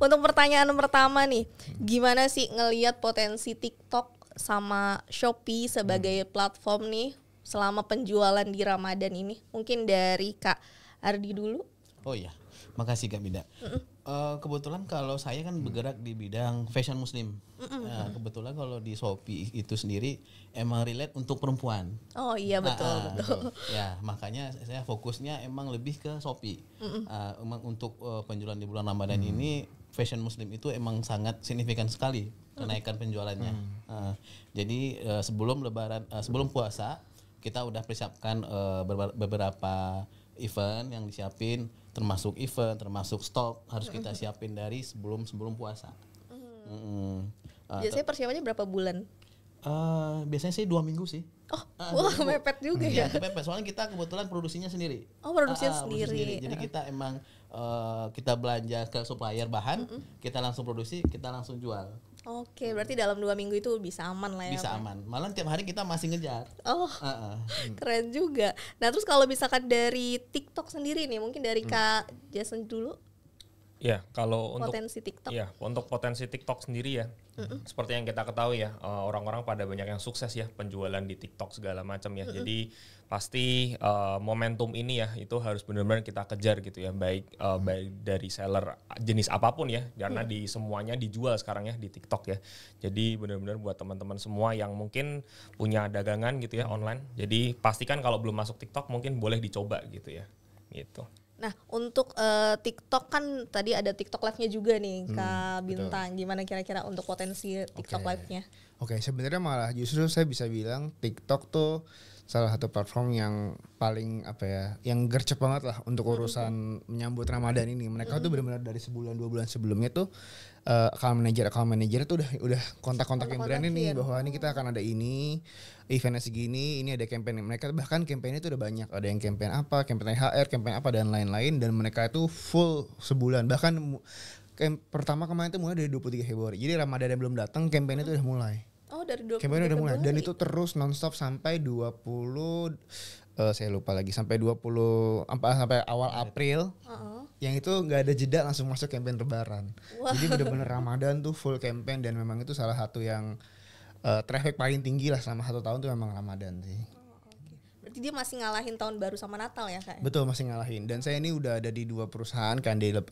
untuk pertanyaan pertama nih, gimana sih ngelihat potensi TikTok sama Shopee sebagai hmm. platform nih selama penjualan di Ramadan ini? Mungkin dari Kak Ardi dulu. Oh iya, makasih Kak Binda. Mm -mm. Uh, kebetulan kalau saya kan hmm. bergerak di bidang fashion muslim. Mm -mm. Nah, kebetulan kalau di Shopee itu sendiri emang relate untuk perempuan. Oh iya ah, betul nah, betul. betul. Ya makanya saya fokusnya emang lebih ke Shopee. Mm -mm. Uh, emang untuk uh, penjualan di bulan Ramadan mm. ini fashion muslim itu emang sangat signifikan sekali kenaikan penjualannya. Mm. Uh, jadi uh, sebelum Lebaran uh, sebelum puasa kita udah persiapkan uh, beberapa event yang disiapin termasuk event, termasuk stok harus kita mm-hmm. siapin dari sebelum sebelum puasa. Mm. Mm. biasanya persiapannya berapa bulan? Uh, biasanya sih dua minggu sih. Oh, uh, wah minggu. mepet juga mm, iya, ya. mepet. Soalnya kita kebetulan produksinya sendiri. Oh, produksinya uh, uh, sendiri. sendiri. Jadi kita emang uh, kita belanja ke supplier bahan, mm -hmm. kita langsung produksi, kita langsung jual. Oke, berarti dalam dua minggu itu bisa aman lah ya. Bisa aman. Malah tiap hari kita masih ngejar. Oh, uh -uh. keren juga. Nah terus kalau misalkan dari TikTok sendiri nih, mungkin dari hmm. Kak Jason dulu Ya, kalau untuk potensi TikTok. Ya, untuk potensi TikTok sendiri ya. Mm-mm. Seperti yang kita ketahui ya, eh, orang-orang pada banyak yang sukses ya penjualan di TikTok segala macam ya. Mm-mm. Jadi pasti uh, momentum ini ya itu harus benar-benar kita kejar gitu ya, baik uh, baik dari seller jenis apapun ya, karena mm. di semuanya dijual sekarang ya di TikTok ya. Jadi benar-benar buat teman-teman semua yang mungkin punya dagangan gitu ya online. Jadi pastikan kalau belum masuk TikTok mungkin boleh dicoba gitu ya. Gitu. Nah, untuk uh, TikTok kan tadi ada TikTok Live-nya juga nih, hmm, Kak Bintang. Betul. Gimana kira-kira untuk potensi TikTok okay. Live-nya? Oke, okay, sebenarnya malah justru saya bisa bilang TikTok tuh salah satu platform yang paling apa ya, yang gercep banget lah untuk urusan menyambut Ramadan ini. Mereka mm-hmm. tuh benar-benar dari sebulan dua bulan sebelumnya tuh uh, account manager account manager tuh udah udah kontak-kontak yang berani nih bahwa ini kita akan ada ini eventnya segini, ini ada campaign mereka bahkan campaignnya itu udah banyak ada yang campaign apa, campaign HR, campaign apa dan lain-lain dan mereka itu full sebulan bahkan yang pertama kemarin itu mulai dari 23 Februari. Jadi Ramadan yang belum datang, kampanye itu udah mulai dari 20 udah mulai dan itu terus nonstop sampai 20 uh, eh, saya lupa lagi sampai dua puluh sampai awal iya. April. Uh -uh. Yang itu nggak ada jeda langsung masuk campaign lebaran. Wow. Jadi benar-benar Ramadan tuh full campaign dan memang itu salah satu yang uh, traffic paling tinggi lah selama satu tahun tuh memang Ramadan sih. Jadi oh, Berarti dia masih ngalahin tahun baru sama Natal ya kak? Betul masih ngalahin. Dan saya ini udah ada di dua perusahaan kan di uh,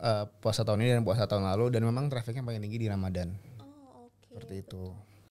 puasa tahun ini dan puasa tahun lalu dan memang trafficnya paling tinggi di Ramadan. Oh oke. Okay. Seperti itu.